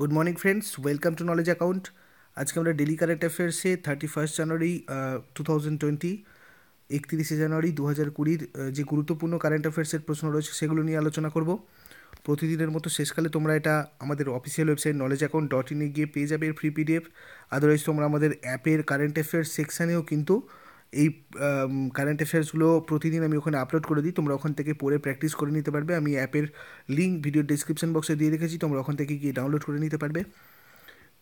good morning friends welcome to knowledge account আজকে আমরা daily current অ্যাফেয়ার্সে thirty first January two thousand twenty একত্রিশে জানুয়ারি দু হাজার কুড়ির যে গুরুত্বপূর্ণ কারেন্ট অ্যাফেয়ার্সের প্রশ্ন রয়েছে সেগুলো নিয়ে আলোচনা করব প্রতিদিনের মতো শেষকালে তোমরা এটা আমাদের official website knowledge account dot ইনে গিয়ে পেয়ে যাবে এর ফ্রি পিডিএফ আদারওয়াইজ তোমরা আমাদের অ্যাপের কারেন্ট অ্যাফেয়ার্স সেকশানেও কিন্তু এই কারেন্ট অ্যাফেয়ার্সগুলো প্রতিদিন আমি ওখানে আপলোড করে দিই তোমরা ওখান থেকে পড়ে প্র্যাকটিস করে নিতে পারবে আমি অ্যাপের লিঙ্ক ভিডিও ডিসক্রিপশন বক্সে দিয়ে রেখেছি তোমরা ওখান থেকে গিয়ে ডাউনলোড করে নিতে পারবে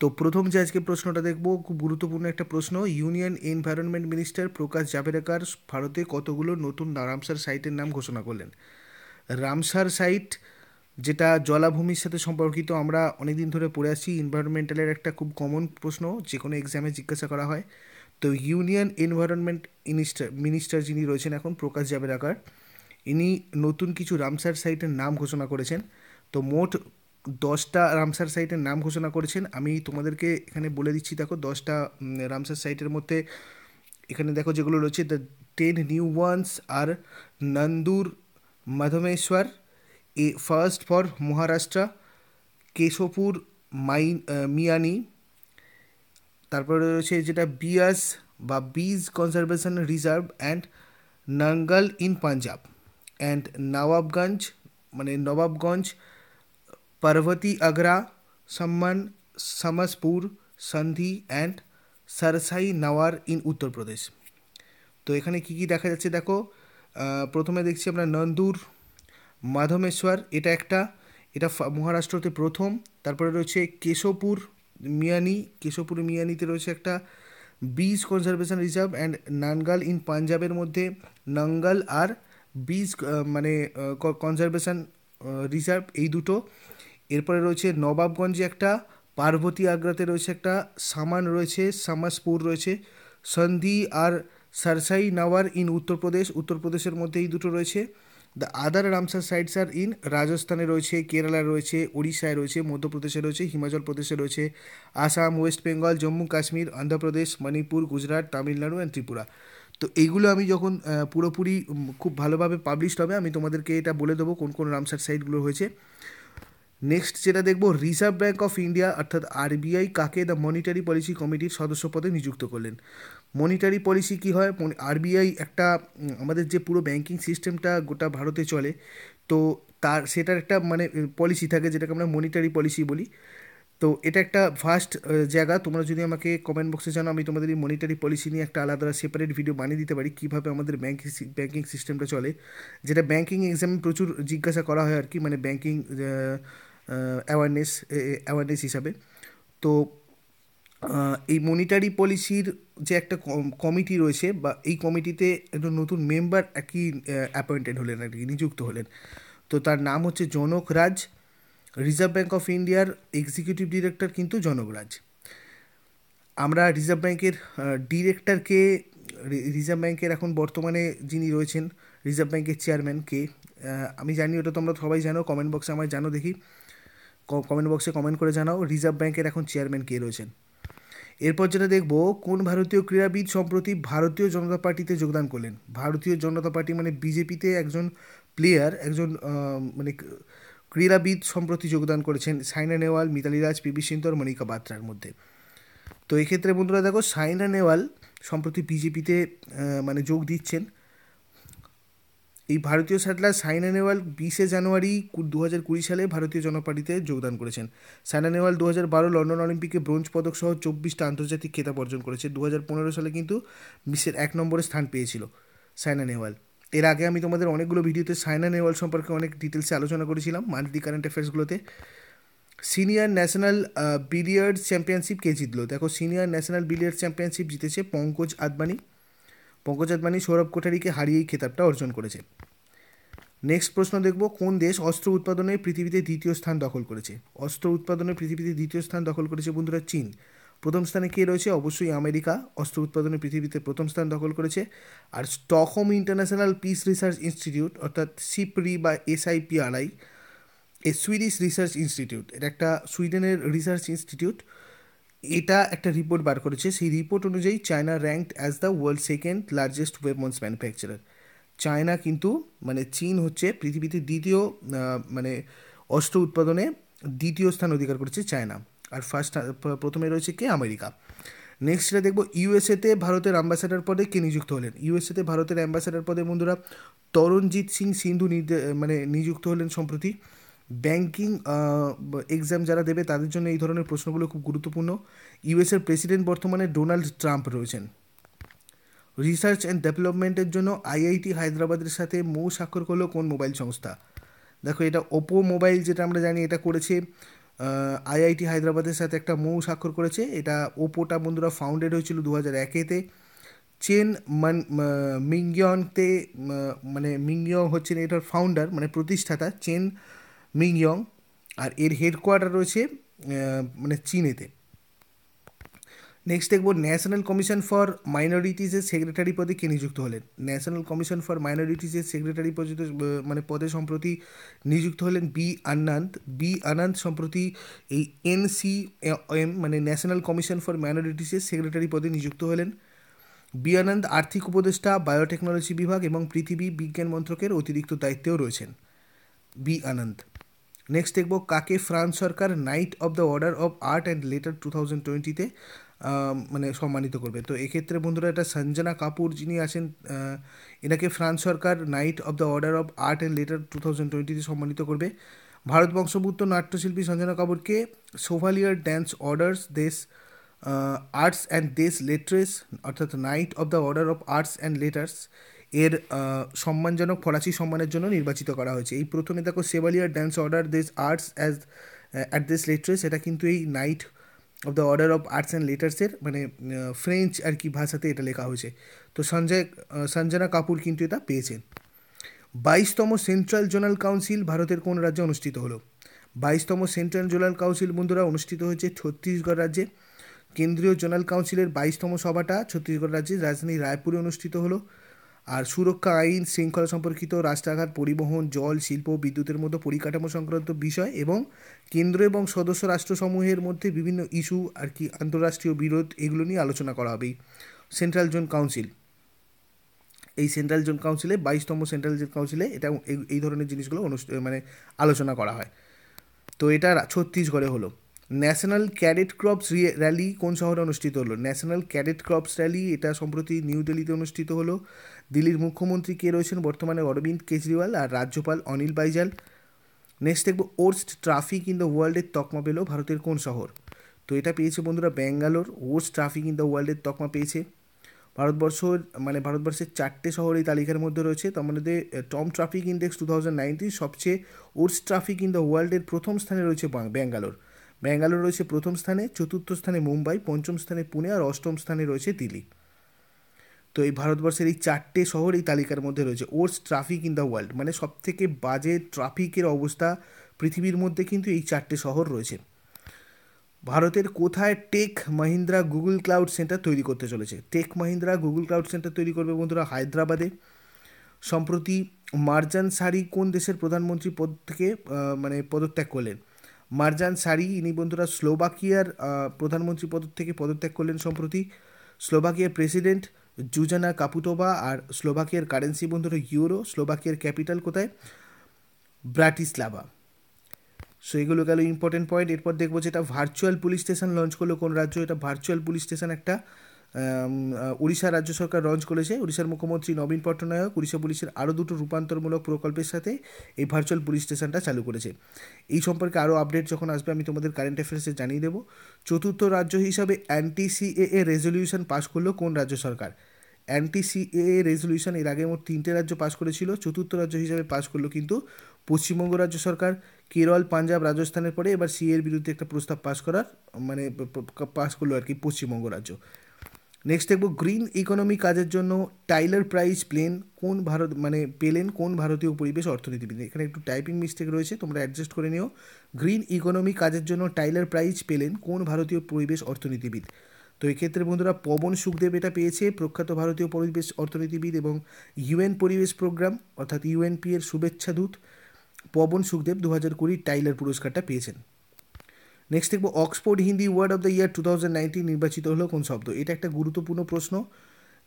তো প্রথম যে আজকে প্রশ্নটা দেখবো খুব গুরুত্বপূর্ণ একটা প্রশ্ন union environment minister Prakash Javadekar ভারতে কতগুলো নতুন রামসার সাইটের নাম ঘোষণা করলেন রামসার সাইট যেটা জলাভূমির সাথে সম্পর্কিত আমরা অনেকদিন ধরে পড়ে আসছি এনভায়রনমেন্টালের একটা খুব কমন প্রশ্ন যে কোনো এক্সামে জিজ্ঞাসা করা হয় তো ইউনিয়ন এনভায়রনমেন্ট মিনিস্টার মিনিস্টার যিনি রয়েছেন এখন প্রকাশ জাভেদাকার ইনি নতুন কিছু রামসার সাইটের নাম ঘোষণা করেছেন তো মোট দশটা রামসার সাইটের নাম ঘোষণা করেছেন আমি তোমাদেরকে এখানে বলে দিচ্ছি দেখো দশটা রামসার সাইটের মধ্যে এখানে দেখো যেগুলো রয়েছে দ্য টেন নিউ ওয়ান্স আর Nandur Madhmeshwar a first for Maharashtra Keshopur মাইন মিয়ানি তারপরে রয়েছে যেটা বিয়াস বা বিজ conservation reserve and Nangal in Punjab and Nawabganj মানে নবাবগঞ্জ পার্বতী আগ্রা সম্মান সামাসপুর সন্ধি অ্যান্ড সারসাই নাওয়ার ইন উত্তরপ্রদেশ তো এখানে কি কি দেখা যাচ্ছে দেখো প্রথমে দেখছি আমরা নন্দুর মাধমেশ্বর এটা একটা এটা মহারাষ্ট্রতে প্রথম তারপরে রয়েছে কেশবপুর মিয়ানি কেশবপুর মিয়ানিতে রয়েছে একটা Beas conservation reserve and Nangal in পাঞ্জাবের মধ্যে নাঙ্গাল আর বিজ মানে কনজারভেশন রিজার্ভ এই দুটো এরপরে রয়েছে নবাবগঞ্জে একটা পার্বতী আগ্রাতে রয়েছে একটা সামান রয়েছে সামাসপুর রয়েছে সন্ধি আর সারসাই নাওয়ার ইন উত্তরপ্রদেশ উত্তরপ্রদেশের মধ্যে এই দুটো রয়েছে the other Ramsar sites are in রাজস্থানে রয়েছে কেরালায় রয়েছে উড়িষ্যায় রয়েছে মধ্যপ্রদেশে রয়েছে হিমাচল প্রদেশে রয়েছে Assam West Bengal Jammu Kashmir Andhra Pradesh Manipur Gujarat Tamil Nadu and Tripura তো এইগুলো আমি যখন পুরোপুরি খুব ভালোভাবে পাবলিশড হবে আমি তোমাদেরকে এটা বলে দেবো কোন কোন রামসার সাইটগুলো হয়েছে নেক্সট যেটা দেখব রিজার্ভ ব্যাঙ্ক অফ ইন্ডিয়া অর্থাৎ আরবিআই কাকে দ্য মনিটারি পলিসি কমিটির সদস্য পদে নিযুক্ত করলেন মনিটারি পলিসি কি হয় আরবিআই একটা আমাদের যে পুরো ব্যাংকিং সিস্টেমটা গোটা ভারতে চলে তো তার সেটার একটা মানে পলিসি থাকে যেটাকে আমরা মনিটারি পলিসি বলি তো এটা একটা ফার্স্ট জায়গা তোমরা যদি আমাকে কমেন্ট বক্সে জানো আমি তোমাদের এই মনিটারি পলিসি নিয়ে একটা আলাদা সেপারেট ভিডিও বানিয়ে দিতে পারি কীভাবে আমাদের ব্যাঙ্ক ব্যাঙ্কিং সিস্টেমটা চলে যেটা ব্যাঙ্কিং এক্সামে প্রচুর জিজ্ঞাসা করা হয় আর কি মানে ব্যাঙ্কিং অ্যাওয়ারনেস অ্যাওয়ারনেস হিসাবে তো এই মনিটারি পলিসির যে একটা কমিটি রয়েছে বা এই কমিটিতে একজন নতুন মেম্বার একই অ্যাপয়েন্টেড হলেন আর কি নিযুক্ত হলেন তো তার নাম হচ্ছে Janak Raj reserve bank of ইন্ডিয়ার এক্সিকিউটিভ ডিরেক্টর কিন্তু জনক রাজ আমরা রিজার্ভ ব্যাঙ্কের ডিরেক্টরকে রিজার্ভ ব্যাঙ্কের এখন বর্তমানে যিনি রয়েছেন রিজার্ভ ব্যাঙ্কের চেয়ারম্যান কে আমি জানি ওটা তোমরা সবাই জানো কমেন্ট বক্সে আমার জানো দেখি কমেন্ট বক্সে কমেন্ট করে জানাও রিজার্ভ ব্যাংকের এখন চেয়ারম্যান কে রয়েছেন এরপর যেটা দেখব কোন ভারতীয় ক্রীড়াবিদ সম্প্রতি ভারতীয় জনতা পার্টিতে যোগদান করলেন ভারতীয় জনতা পার্টি মানে বিজেপিতে একজন প্লেয়ার একজন মানে ক্রীড়াবিদ সম্প্রতি যোগদান করেছেন সাইনা নেওয়াল মিতালি রাজ সিন্ধু সিন্তর মনিকা বাত্রার মধ্যে তো এক্ষেত্রে বন্ধুরা দেখো সাইনা নেওয়াল সম্প্রতি বিজেপিতে মানে যোগ দিচ্ছেন এই ভারতীয় স্যাটেলাইট সাইনা নেওয়াল বিশে জানুয়ারি দু হাজার কুড়ি সালে ভারতীয় জনপার্টিতে যোগদান করেছেন সাইনা নেওয়াল দু হাজার বারো লন্ডন অলিম্পিকে ব্রোঞ্জ পদক সহ চব্বিশটা আন্তর্জাতিক খেতাব অর্জন করেছে দু হাজার পনেরো সালে কিন্তু বিশ্বের এক নম্বরে স্থান পেয়েছিল সাইনা নেওয়াল এর আগে আমি তোমাদের অনেকগুলো ভিডিওতে সাইনা নেওয়াল সম্পর্কে অনেক ডিটেলসে আলোচনা করেছিলাম মান্থলি কারেন্ট অ্যাফেয়ার্সগুলোতে সিনিয়র ন্যাশনাল বিলিয়ার্ড চ্যাম্পিয়নশিপ কে জিতলো দেখো সিনিয়র ন্যাশনাল বিলিয়ার্ড চ্যাম্পিয়নশিপ জিতেছে পঙ্কজ আদবানি পঙ্কজ আদবানি সৌরভ কোঠারিকে হারিয়ে এই খেতাবটা অর্জন করেছে নেক্সট প্রশ্ন দেখব কোন দেশ অস্ত্র উৎপাদনে পৃথিবীতে দ্বিতীয় স্থান দখল করেছে অস্ত্র উৎপাদনে পৃথিবীতে দ্বিতীয় স্থান দখল করেছে বন্ধুরা চীন প্রথম স্থানে কে রয়েছে অবশ্যই আমেরিকা অস্ত্র উৎপাদনে পৃথিবীতে প্রথম স্থান দখল করেছে আর Stockholm international peace research institute অর্থাৎ সিপরি বা S I P R I a Swedish research institute এটা একটা সুইডেনের রিসার্চ ইনস্টিটিউট এটা একটা রিপোর্ট বার করেছে সেই রিপোর্ট অনুযায়ী China ranked as the world second largest weapons manufacturer China কিন্তু মানে চীন হচ্ছে পৃথিবীতে দ্বিতীয় মানে অস্ত্র উৎপাদনে দ্বিতীয় স্থান অধিকার করেছে চায়না আর ফার্স্ট প্রথমে রয়েছে কে আমেরিকা নেক্সটটা দেখবো ইউএসএতে ভারতের অ্যাম্বাসাডার পদে কে নিযুক্ত হলেন ইউএসএতে ভারতের অ্যাম্বাসাডার পদে বন্ধুরা তরণজিৎ সিং সিন্ধু মানে নিযুক্ত হলেন সম্প্রতি ব্যাংকিং এক্সাম যারা দেবে তাদের জন্য এই ধরনের প্রশ্নগুলো খুব গুরুত্বপূর্ণ ইউএসের প্রেসিডেন্ট বর্তমানে ডোনাল্ড ট্রাম্প রয়েছেন রিসার্চ অ্যান্ড ডেভেলপমেন্টের জন্য আইআইটি হায়দ্রাবাদের সাথে মৌ স্বাক্ষর করলো কোন মোবাইল সংস্থা দেখো এটা ওপো মোবাইল যেটা আমরা জানি এটা করেছে আইআইটি হায়দ্রাবাদের সাথে একটা মৌ স্বাক্ষর করেছে এটা ওপোটা বন্ধুরা ফাউন্ডেড হয়েছিল দু হাজার একেতে চেন মান মিঙ্গিয়নতে মানে মিঙ্গিয় হচ্ছেন এটার ফাউন্ডার মানে প্রতিষ্ঠাতা চেন মিংয়ং আর এর হেডকোয়ার্টার রয়েছে মানে চীনেতে নেক্সট দেখব ন্যাশনাল কমিশন ফর মাইনরিটিজের সেক্রেটারি পদে কে নিযুক্ত হলেন ন্যাশনাল কমিশন ফর মাইনরিটিজের সেক্রেটারি পদে মানে পদে সম্প্রতি নিযুক্ত হলেন বি আনন্দ বি আনন্দ সম্প্রতি এই এনসি এম মানে ন্যাশনাল কমিশন ফর মাইনরিটিজের সেক্রেটারি পদে নিযুক্ত হলেন বি আনন্দ আর্থিক উপদেষ্টা বায়োটেকনোলজি বিভাগ এবং পৃথিবী বিজ্ঞান মন্ত্রকের অতিরিক্ত দায়িত্বেও রয়েছেন বি আনন্দ নেক্সট দেখব কাকে ফ্রান্স সরকার knight of the order of art and letter two thousand টোয়েন্টিতে মানে সম্মানিত করবে তো এক্ষেত্রে বন্ধুরা এটা সঞ্জনা কাপুর যিনি আছেন এনাকে ফ্রান্স সরকার knight of the order of art and letter two thousand টোয়েন্টিতে সম্মানিত করবে ভারত বংশভূত নাট্যশিল্পী সঞ্জনা কাপুরকে সোভালিয়ার ড্যান্স অর্ডার্স দেশ আর্টস অ্যান্ড দেশ লেটার্স অর্থাৎ knight of the order of arts and letters এর সম্মানজনক ফরাসি সম্মানের জন্য নির্বাচিত করা হয়েছে এই প্রথমে দেখো সেভালিয়ার ড্যান্স order this arts as at this letters এটা কিন্তু এই knight of the order of arts and লেটার্সের মানে ফ্রেঞ্চ আর কি ভাষাতে এটা লেখা হয়েছে তো সঞ্জয় সঞ্জনা কাপুর কিন্তু এটা পেয়েছেন বাইশতম সেন্ট্রাল জোনাল কাউন্সিল ভারতের কোন রাজ্যে অনুষ্ঠিত হলো বাইশতম সেন্ট্রাল জোনাল কাউন্সিল বন্ধুরা অনুষ্ঠিত হয়েছে ছত্তিশগড় রাজ্যে কেন্দ্রীয় জোনাল কাউন্সিলের বাইশতম সভাটা ছত্তিশগড় রাজ্যের রাজধানী রায়পুরে অনুষ্ঠিত হলো আর সুরক্ষা আইন শৃঙ্খলা সম্পর্কিত রাস্তাঘাট পরিবহন জল শিল্প বিদ্যুতের মতো পরিকাঠামো সংক্রান্ত বিষয় এবং কেন্দ্র এবং সদস্য রাষ্ট্রসমূহের মধ্যে বিভিন্ন ইস্যু আর কি আন্তঃরাষ্ট্রীয় বিরোধ এগুলো নিয়ে আলোচনা করা হবে সেন্ট্রাল জোন কাউন্সিল এই সেন্ট্রাল জোন কাউন্সিলে বাইশতম সেন্ট্রাল জোন কাউন্সিলে এটা এই ধরনের জিনিসগুলো অনুষ্ঠ মানে আলোচনা করা হয় তো এটা ছত্তিশগড়ে হলো ন্যাশনাল ক্যাডেট ক্রপস র্যালি কোন শহরে অনুষ্ঠিত হলো ন্যাশনাল ক্যাডেট ক্রপস র্যালি এটা সম্প্রতি নিউ দিল্লিতে অনুষ্ঠিত হলো দিল্লির মুখ্যমন্ত্রী কে রয়েছেন বর্তমানে অরবিন্দ কেজরিওয়াল আর রাজ্যপাল অনিল বাইজাল নেক্সট দেখব ওর্স্ট ট্রাফিক ইন দ্য ওয়ার্ল্ডের তকমা পেল ভারতের কোন শহর তো এটা পেয়েছে বন্ধুরা Bangalore worst traffic in the ওয়ার্ল্ডের তকমা পেয়েছে ভারতবর্ষর মানে ভারতবর্ষের চারটে শহর এই তালিকার মধ্যে রয়েছে তার মধ্যে Tom traffic index two thousand nineteen সবচেয়ে ওর্স ট্রাফিক ইন দ্য ওয়ার্ল্ডের প্রথম স্থানে রয়েছে ব্যাঙ্গালোর ব্যাঙ্গালোর রয়েছে প্রথম স্থানে চতুর্থ স্থানে মুম্বাই পঞ্চম স্থানে পুনে আর অষ্টম স্থানে রয়েছে দিল্লি তো এই ভারতবর্ষের এই চারটে শহর এই তালিকার মধ্যে রয়েছে worst traffic in the world মানে সব থেকে বাজে ট্রাফিকের অবস্থা পৃথিবীর মধ্যে কিন্তু এই চারটে শহর রয়েছে ভারতের কোথায় tech Mahindra Google cloud centre তৈরি করতে চলেছে tech Mahindra Google cloud centre তৈরি করবে বন্ধুরা হায়দ্রাবাদে সম্প্রতি মার্জান সারি কোন দেশের প্রধানমন্ত্রী পদ থেকে মানে পদত্যাগ করলেন মারজান সারি ইনি বন্ধুরা স্লোবাকিয়ার প্রধানমন্ত্রী পদ থেকে পদত্যাগ করলেন সম্প্রতি স্লোবাকিয়ার প্রেসিডেন্ট জুজানা কাপুটোবা আর স্লোবাকিয়ার কারেন্সি বন্ধুরা ইউরো স্লোবাকিয়ার ক্যাপিটাল কোথায় ব্রাটিসলাভা সো এগুলো গেল ইম্পর্টেন্ট পয়েন্ট এরপর দেখবো যেটা ভার্চুয়াল পুলিশ স্টেশন লঞ্চ করলো কোন রাজ্য এটা ভার্চুয়াল পুলিশ স্টেশন একটা উড়িষ্যা রাজ্য সরকার লঞ্চ করেছে উড়িষ্যার মুখ্যমন্ত্রী নবীন পট্টনায়ক উড়িষ্যা পুলিশের আরও দুটো রূপান্তরমূলক প্রকল্পের সাথে এই ভার্চুয়াল পুলিশ স্টেশনটা চালু করেছে এই সম্পর্কে আরও আপডেট যখন আসবে আমি তোমাদের কারেন্ট অ্যাফেয়ার্সে জানিয়ে দেবো চতুর্থ রাজ্য হিসাবে অ্যান্টি সিএএ রেজলিউশন পাশ করলো কোন রাজ্য সরকার অ্যান্টি সিএএ রেজলিউশন এর আগে মোট তিনটে রাজ্য পাশ করেছিল চতুর্থ রাজ্য হিসাবে পাশ করলো কিন্তু পশ্চিমবঙ্গ রাজ্য সরকার কেরল পাঞ্জাব রাজস্থানের পরে এবার সিএর বিরুদ্ধে একটা প্রস্তাব পাশ করার মানে পাশ করলো আর কি পশ্চিমবঙ্গ রাজ্য নেক্সট দেখব গ্রিন ইকোনমি কাজের জন্য টাইলার প্রাইজ প্লেন কোন ভারত মানে পেলেন কোন ভারতীয় পরিবেশ অর্থনীতিবিদ এখানে একটু টাইপিং মিস্টেক রয়েছে তোমরা অ্যাডজাস্ট করে নিও গ্রিন ইকোনমি কাজের জন্য টাইলার প্রাইজ পেলেন কোন ভারতীয় পরিবেশ অর্থনীতিবিদ তো এক্ষেত্রে বন্ধুরা পবন সুখদেব এটা পেয়েছে প্রখ্যাত ভারতীয় পরিবেশ অর্থনীতিবিদ এবং ইউএন পরিবেশ প্রোগ্রাম অর্থাৎ ইউএনপি এর শুভেচ্ছা দূত পবন সুখদেব দু হাজার কুড়ি টাইলার পুরস্কারটা পেয়েছেন নেক্সট দেখবো Oxford Hindi word of the year to নির্বাচিত হলো কোন শব্দ এটা একটা গুরুত্বপূর্ণ প্রশ্ন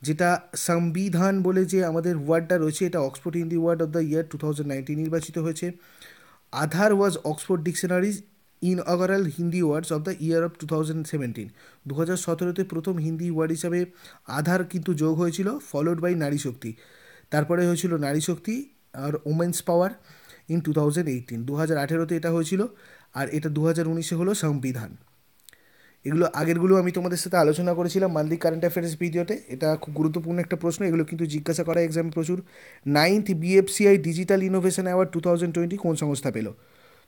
যেটা সংবিধান বলে যে আমাদের ওয়ার্ডটা রয়েছে এটা Oxford Hindi word of the year two thousand নির্বাচিত হয়েছে Aadhaar was Oxford dictionaries in অগারাল Hindi words of the year of two thousand seventeen দু হাজার সতেরোতে প্রথম হিন্দি ওয়ার্ড হিসাবে আধার কিন্তু যোগ হয়েছিল ফলোড বাই নারী শক্তি তারপরে হয়েছিল নারী শক্তি আর women's power in two thousand eighteen দু হাজার আঠেরোতে এটা হয়েছিল আর এটা দু হাজার উনিশে হলো সংবিধান এগুলো আগেরগুলো আমি তোমাদের সাথে আলোচনা করেছিলাম মান্থলি কারেন্ট অ্যাফেয়ার্স ভিডিওতে এটা খুব গুরুত্বপূর্ণ একটা প্রশ্ন এগুলো কিন্তু জিজ্ঞাসা করা এক্সাম প্রচুর ninth BFCI digital innovation award two thousand twenty কোন সংস্থা পেল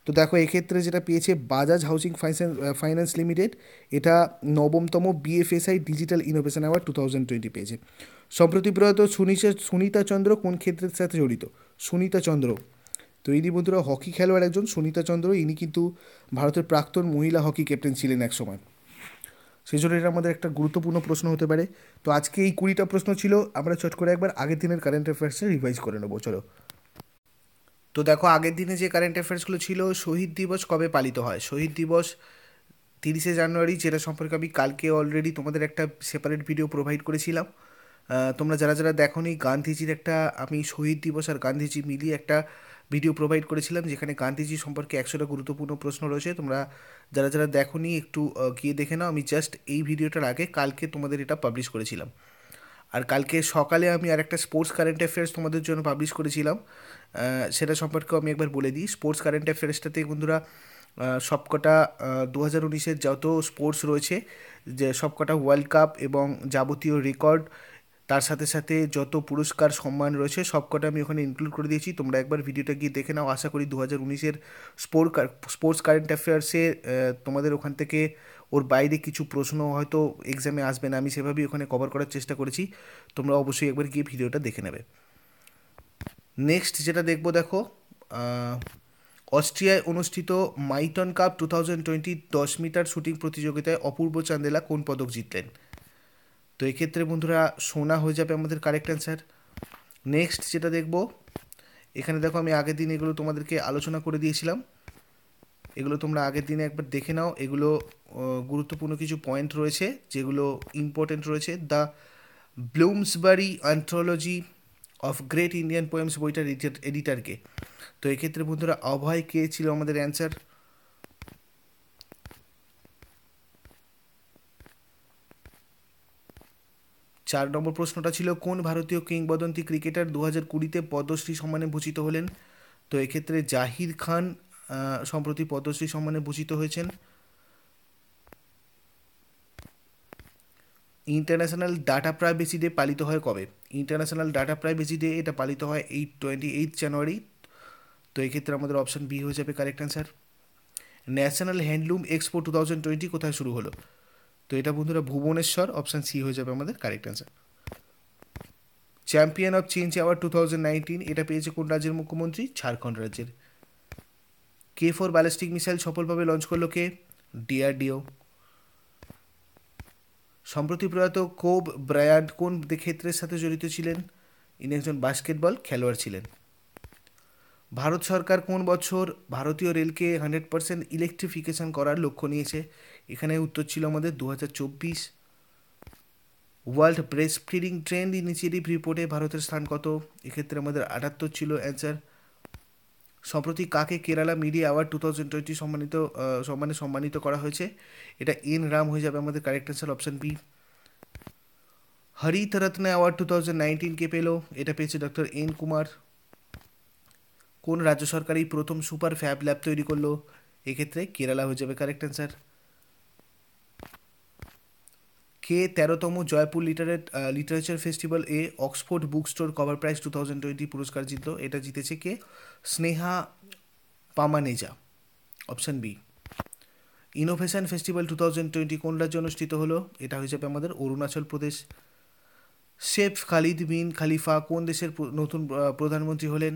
তো দেখো এক্ষেত্রে যেটা পেয়েছে Bajaj housing finance finance limited এটা নবমতম BFSI digital innovation award two thousand twenty পেয়েছে সম্প্রতি প্রয়াত সুনিশা সুনিতা চন্দ্র কোন ক্ষেত্রের সাথে জড়িত সুনিতা চন্দ্র তো ইনি বন্ধুরা হকি খেলোয়াড় একজন সুনিতা চন্দ্র ইনি কিন্তু ভারতের প্রাক্তন মহিলা হকি ক্যাপ্টেন ছিলেন এক সময় সেই জন্য এটা আমাদের একটা গুরুত্বপূর্ণ প্রশ্ন হতে পারে তো আজকে এই কুড়িটা প্রশ্ন ছিল আমরা চট করে একবার আগের দিনের কারেন্ট অ্যাফেয়ার্সে রিভাইজ করে নেবো চলো তো দেখো আগের দিনে যে কারেন্ট অ্যাফেয়ার্সগুলো ছিল শহীদ দিবস কবে পালিত হয় শহীদ দিবস তিরিশে জানুয়ারি যেটা সম্পর্কে আমি কালকে অলরেডি তোমাদের একটা সেপারেট ভিডিও প্রোভাইড করেছিলাম তোমরা যারা যারা দেখো নি গান্ধীজির একটা আমি শহীদ দিবস আর গান্ধীজি মিলিয়ে একটা ভিডিও প্রোভাইড করেছিলাম যেখানে গান্ধীজি সম্পর্কে একশোটা গুরুত্বপূর্ণ প্রশ্ন রয়েছে তোমরা যারা যারা দেখোনি একটু গিয়ে দেখে নাও আমি জাস্ট এই ভিডিওটার আগে কালকে তোমাদের এটা পাবলিশ করেছিলাম আর কালকে সকালে আমি আর একটা স্পোর্টস কারেন্ট অ্যাফেয়ার্স তোমাদের জন্য পাবলিশ করেছিলাম সেটা সম্পর্কেও আমি একবার বলে দিই স্পোর্টস কারেন্ট অ্যাফেয়ার্সটাতে বন্ধুরা সবকটা দু হাজার উনিশের যত স্পোর্টস রয়েছে যে সবকটা ওয়ার্ল্ড কাপ এবং যাবতীয় রেকর্ড তার সাথে সাথে যত পুরস্কার সম্মান রয়েছে সবকটা আমি ওখানে ইনক্লুড করে দিয়েছি তোমরা একবার ভিডিওটা গিয়ে দেখে নাও আশা করি দু হাজার উনিশের স্পোর্ট স্পোর্টস কারেন্ট অ্যাফেয়ার্সে তোমাদের ওখান থেকে ওর বাইরে কিছু প্রশ্ন হয়তো এক্সামে আসবে না আমি সেভাবেই ওখানে কভার করার চেষ্টা করেছি তোমরা অবশ্যই একবার গিয়ে ভিডিওটা দেখে নেবে নেক্সট যেটা দেখবো দেখো অস্ট্রিয়ায় অনুষ্ঠিত Meyton cup two thousand twenty দশ মিটার শ্যুটিং প্রতিযোগিতায় অপূর্ব চান্দেলা কোন পদক জিতলেন তো এক্ষেত্রে বন্ধুরা সোনা হয়ে যাবে আমাদের কারেক্ট অ্যান্সার নেক্সট যেটা দেখব এখানে দেখো আমি আগের দিন এগুলো তোমাদেরকে আলোচনা করে দিয়েছিলাম এগুলো তোমরা আগের দিনে একবার দেখে নাও এগুলো গুরুত্বপূর্ণ কিছু পয়েন্ট রয়েছে যেগুলো ইম্পর্টেন্ট রয়েছে the Bloomsbury anthology of great Indian poems বইটার এডিটারকে তো এক্ষেত্রে বন্ধুরা অভয় কে ছিল আমাদের অ্যান্সার চার নম্বর প্রশ্নটা ছিল কোন ভারতীয় কিংবদন্তি ক্রিকেটার দু হাজার কুড়িতে পদ্মশ্রী সম্মানে ভূষিত হলেন তো এক্ষেত্রে জাহির খান সম্প্রতি পদ্মশ্রী সম্মানে ভূষিত হয়েছেন ইন্টারন্যাশনাল ডাটা প্রাইভেসি ডে পালিত হয় কবে ইন্টারন্যাশনাল ডাটা প্রাইভেসি ডে এটা পালিত হয় এইট টোয়েন্টি এইট জানুয়ারি তো এক্ষেত্রে আমাদের অপশান বি হয়ে যাবে correct answer national handloom expo two thousand twenty কোথায় শুরু হলো তো এটা বন্ধুরা ভুবনেশ্বর অপশান সি হয়ে যাবে আমাদের correct answer champion of change award two thousand nineteen এটা পেয়েছে কোন রাজ্যের মুখ্যমন্ত্রী ঝাড়খণ্ড রাজ্যের কে ফোর ব্যালিস্টিক মিসাইল সফলভাবে লঞ্চ করলো কে ডিআরডিও সম্প্রতি প্রয়াত কোব ব্রায়ান্ড কোন ক্ষেত্রের সাথে জড়িত ছিলেন ইনি একজন বাস্কেটবল খেলোয়াড় ছিলেন ভারত সরকার কোন বছর ভারতীয় রেলকে হান্ড্রেড পার্সেন্ট ইলেকট্রিফিকেশান করার লক্ষ্য নিয়েছে এখানে উত্তর ছিল আমাদের দু হাজার চব্বিশ world breastfeeding trends initiative রিপোর্টে ভারতের স্থান কত এক্ষেত্রে আমাদের আটাত্তর ছিল অ্যান্সার সম্প্রতি কাকে Kerala media award two thousand twenty সম্মানিত সম্মানে সম্মানিত করা হয়েছে এটা এন রাম হয়ে যাবে আমাদের correct answer option B Harit Ratna award two thousand নাইনটিনকে পেল এটা পেয়েছে ডক্টর এন কুমার কোন রাজ্য সরকার এই প্রথম সুপার ফ্যাব ল্যাব তৈরি করলো এক্ষেত্রে কেরালা হয়ে যাবে কারেক্ট অ্যান্সার কে তেরোতম জয়পুর লিটারেট লিটারেচার ফেস্টিভ্যাল এ Oxford book store cover prize two thousand twenty পুরস্কার জিতল এটা জিতেছে কে Sneha Pamneja option B innovation festival two thousand twenty কোন রাজ্যে অনুষ্ঠিত হলো এটা হয়ে যাবে আমাদের Arunachal Pradesh Sheikh Khalid bin Khalifa কোন দেশের নতুন প্রধানমন্ত্রী হলেন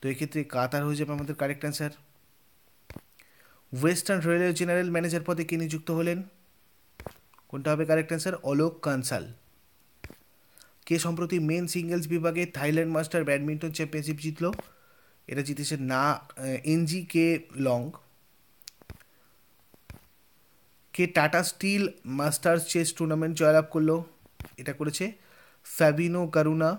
তো এক্ষেত্রে কাতার হয়ে যাবে আমাদের correct answer western railway general manager পদে কে নিযুক্ত হলেন কোনটা হবে কারেক্ট অ্যান্সার অলোক কানসাল কে সম্প্রতি মেন সিঙ্গেলস বিভাগে থাইল্যান্ড মাস্টার ব্যাডমিন্টন চ্যাম্পিয়নশিপ জিতল এটা জিতেছে না এনজি কে লং কে Tata steel masters chess tournament জয়লাভ করলো এটা করেছে ফ্যাবিনো কারুনা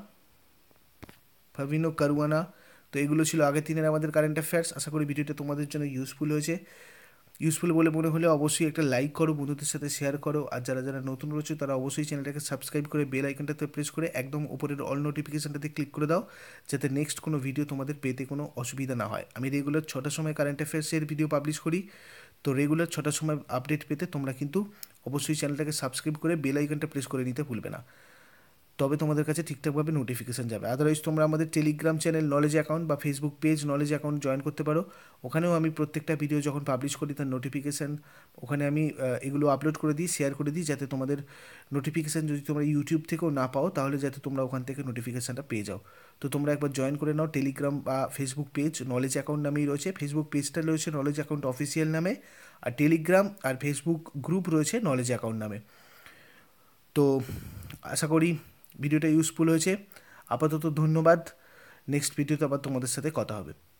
ফ্যাবিনো কারুয়ানা তো এগুলো ছিল আগের দিনের আমাদের কারেন্ট অ্যাফেয়ার্স আশা করি ভিডিওটা তোমাদের জন্য ইউজফুল হয়েছে ইউজফুল বলে মনে হলে অবশ্যই একটা লাইক করো বন্ধুদের সাথে শেয়ার করো আর যারা যারা নতুন রয়েছে তারা অবশ্যই চ্যানেলটাকে সাবস্ক্রাইব করে বেল আইকনটাতে প্রেস করে একদম উপরের অল নোটিফিকেশানটাতে ক্লিক করে দাও যাতে নেক্সট কোনো ভিডিও তোমাদের পেতে কোনো অসুবিধা না হয় আমি রেগুলার ছটার সময় কারেন্ট অ্যাফেয়ার্সের ভিডিও পাবলিশ করি তো রেগুলার ছটার সময় আপডেট পেতে তোমরা কিন্তু অবশ্যই চ্যানেলটাকে সাবস্ক্রাইব করে বেল আইকনটা প্রেস করে নিতে ভুলবে না তবে তোমাদের কাছে ঠিকঠাকভাবে নোটিফিকেশান যাবে আদারওয়াইজ তোমরা আমাদের টেলিগ্রাম চ্যানেল নলেজ অ্যাকাউন্ট বা Facebook page knowledge account join করতে পারো ওখানেও আমি প্রত্যেকটা ভিডিও যখন পাবলিশ করি তার নোটিফিকেশান ওখানে আমি এগুলো আপলোড করে দিই শেয়ার করে দিই যাতে তোমাদের নোটিফিকেশান যদি তোমরা ইউটিউব থেকেও না পাও তাহলে যাতে তোমরা ওখান থেকে নোটিফিকেশানটা পেয়ে যাও তো তোমরা একবার জয়েন করে নাও টেলিগ্রাম বা ফেসবুক পেজ নলেজ অ্যাকাউন্ট নামেই রয়েছে ফেসবুক পেজটা রয়েছে নলেজ অ্যাকাউন্ট অফিসিয়াল নামে আর টেলিগ্রাম আর ফেসবুক গ্রুপ রয়েছে নলেজ অ্যাকাউন্ট নামে তো আশা করি ভিডিওটা ইউজফুল হয়েছে আপাতত ধন্যবাদ নেক্সট ভিডিওতে আবার তোমাদের সাথে কথা হবে